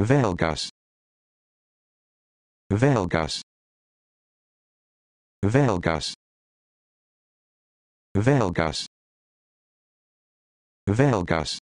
Velgas Velgas Velgas Velgas Velgas